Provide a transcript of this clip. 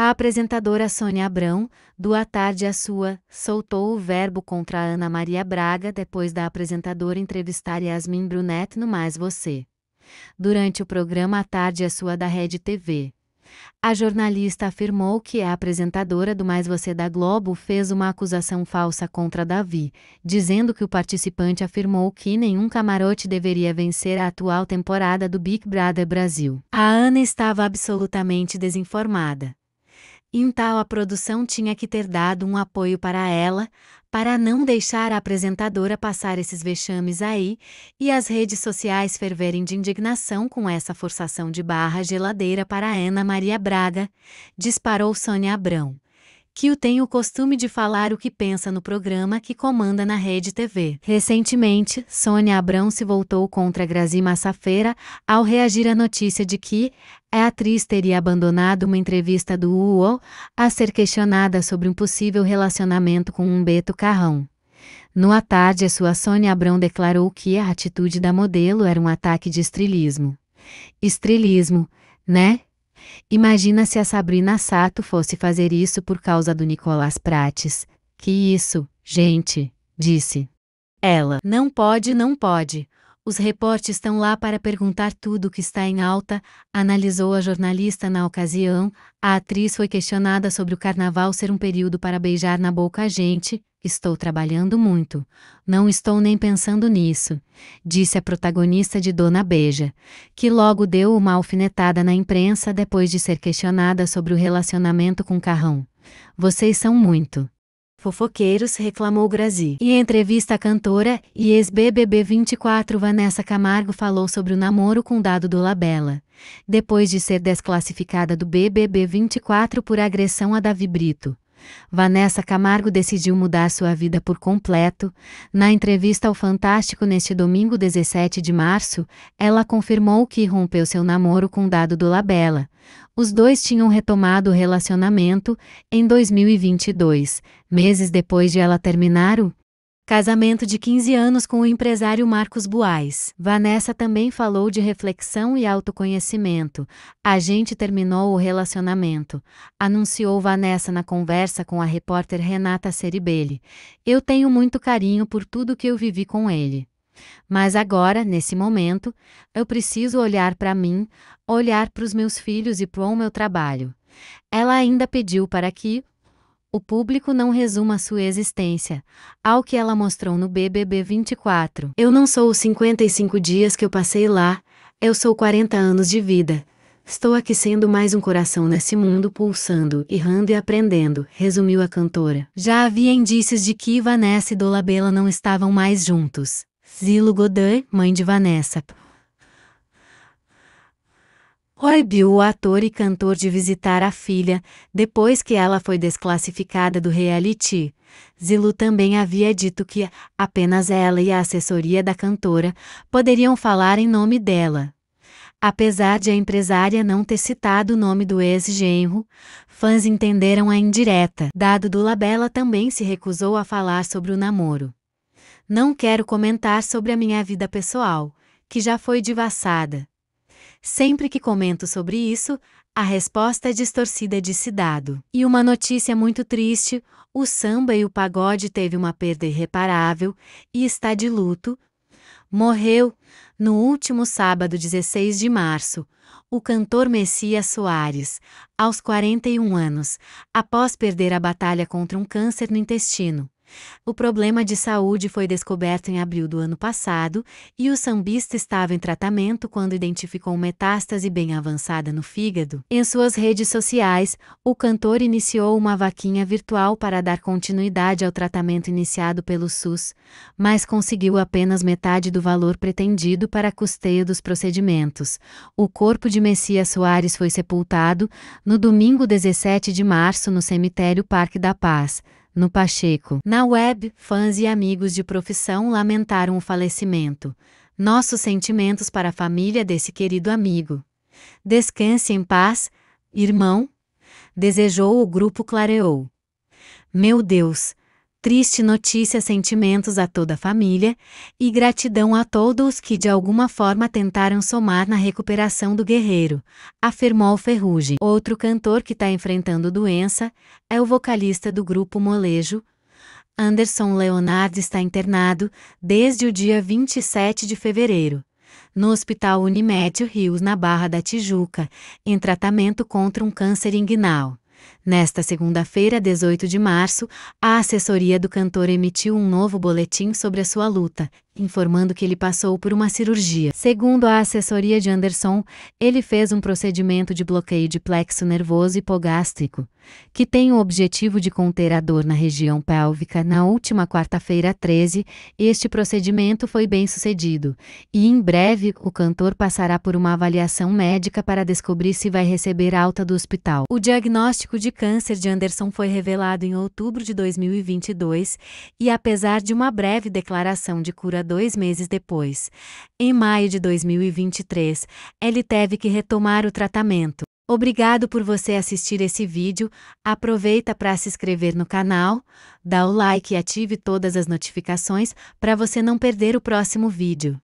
A apresentadora Sônia Abrão, do A Tarde a é Sua, soltou o verbo contra Ana Maria Braga depois da apresentadora entrevistar Yasmin Brunet no Mais Você. Durante o programa A Tarde a é Sua da Rede TV. A jornalista afirmou que a apresentadora do Mais Você da Globo fez uma acusação falsa contra Davi, dizendo que o participante afirmou que nenhum camarote deveria vencer a atual temporada do Big Brother Brasil. A Ana estava absolutamente desinformada. Em então tal a produção tinha que ter dado um apoio para ela, para não deixar a apresentadora passar esses vexames aí e as redes sociais ferverem de indignação com essa forçação de barra geladeira para Ana Maria Braga, disparou Sônia Abrão. Que o tem o costume de falar o que pensa no programa que comanda na Rede TV. Recentemente, Sônia Abrão se voltou contra Grazi Massafera ao reagir à notícia de que a atriz teria abandonado uma entrevista do UOL a ser questionada sobre um possível relacionamento com Humberto Carrão. No à tarde, a sua Sônia Abrão declarou que a atitude da modelo era um ataque de estrelismo. Estrelismo, né? Imagina se a Sabrina Sato fosse fazer isso por causa do Nicolás Prates. Que isso, gente, disse. Ela, não pode, não pode. Os reportes estão lá para perguntar tudo o que está em alta, analisou a jornalista na ocasião. A atriz foi questionada sobre o carnaval ser um período para beijar na boca a gente. Estou trabalhando muito. Não estou nem pensando nisso, disse a protagonista de Dona Beija, que logo deu uma alfinetada na imprensa depois de ser questionada sobre o relacionamento com Carrão. Vocês são muito. Fofoqueiros reclamou Grazi. E em entrevista à cantora e ex-BBB 24 Vanessa Camargo falou sobre o namoro com Dado do Labella. Depois de ser desclassificada do BBB 24 por agressão a Davi Brito, Vanessa Camargo decidiu mudar sua vida por completo. Na entrevista ao Fantástico neste domingo 17 de março, ela confirmou que rompeu seu namoro com Dado do Labella os dois tinham retomado o relacionamento em 2022, meses depois de ela terminar o casamento de 15 anos com o empresário Marcos Buais. Vanessa também falou de reflexão e autoconhecimento. A gente terminou o relacionamento, anunciou Vanessa na conversa com a repórter Renata Ceribelli. Eu tenho muito carinho por tudo que eu vivi com ele. Mas agora, nesse momento, eu preciso olhar para mim, olhar para os meus filhos e para o meu trabalho. Ela ainda pediu para que o público não resuma sua existência ao que ela mostrou no BBB 24. Eu não sou os 55 dias que eu passei lá, eu sou 40 anos de vida. Estou aqui sendo mais um coração nesse mundo pulsando, errando e aprendendo, resumiu a cantora. Já havia indícios de que Vanessa e Dolabella não estavam mais juntos. Zilo Godin, mãe de Vanessa. Proibiu o ator e cantor de visitar a filha, depois que ela foi desclassificada do reality. Zilu também havia dito que apenas ela e a assessoria da cantora poderiam falar em nome dela. Apesar de a empresária não ter citado o nome do ex-genro, fãs entenderam a indireta, dado do Labella também se recusou a falar sobre o namoro. Não quero comentar sobre a minha vida pessoal, que já foi devassada. Sempre que comento sobre isso, a resposta é distorcida se dado. E uma notícia muito triste: o samba e o pagode teve uma perda irreparável e está de luto. Morreu, no último sábado 16 de março, o cantor Messias Soares, aos 41 anos, após perder a batalha contra um câncer no intestino. O problema de saúde foi descoberto em abril do ano passado e o sambista estava em tratamento quando identificou metástase bem avançada no fígado. Em suas redes sociais, o cantor iniciou uma vaquinha virtual para dar continuidade ao tratamento iniciado pelo SUS, mas conseguiu apenas metade do valor pretendido para custeio dos procedimentos. O corpo de Messias Soares foi sepultado no domingo 17 de março no cemitério Parque da Paz no Pacheco. Na web, fãs e amigos de profissão lamentaram o falecimento. Nossos sentimentos para a família desse querido amigo. Descanse em paz, irmão. Desejou o grupo Clareou. Meu Deus, Triste notícia, sentimentos a toda a família e gratidão a todos que de alguma forma tentaram somar na recuperação do guerreiro, afirmou Ferrugem. Outro cantor que está enfrentando doença é o vocalista do grupo Molejo, Anderson Leonardo está internado desde o dia 27 de fevereiro, no Hospital Unimed Rios, na Barra da Tijuca, em tratamento contra um câncer inguinal. Nesta segunda-feira, 18 de março, a assessoria do cantor emitiu um novo boletim sobre a sua luta, informando que ele passou por uma cirurgia. Segundo a assessoria de Anderson, ele fez um procedimento de bloqueio de plexo nervoso hipogástrico, que tem o objetivo de conter a dor na região pélvica na última quarta-feira 13. Este procedimento foi bem sucedido, e em breve o cantor passará por uma avaliação médica para descobrir se vai receber alta do hospital. O diagnóstico de câncer de Anderson foi revelado em outubro de 2022, e apesar de uma breve declaração de cura dois meses depois, em maio de 2023, ele teve que retomar o tratamento. Obrigado por você assistir esse vídeo, aproveita para se inscrever no canal, dá o like e ative todas as notificações para você não perder o próximo vídeo.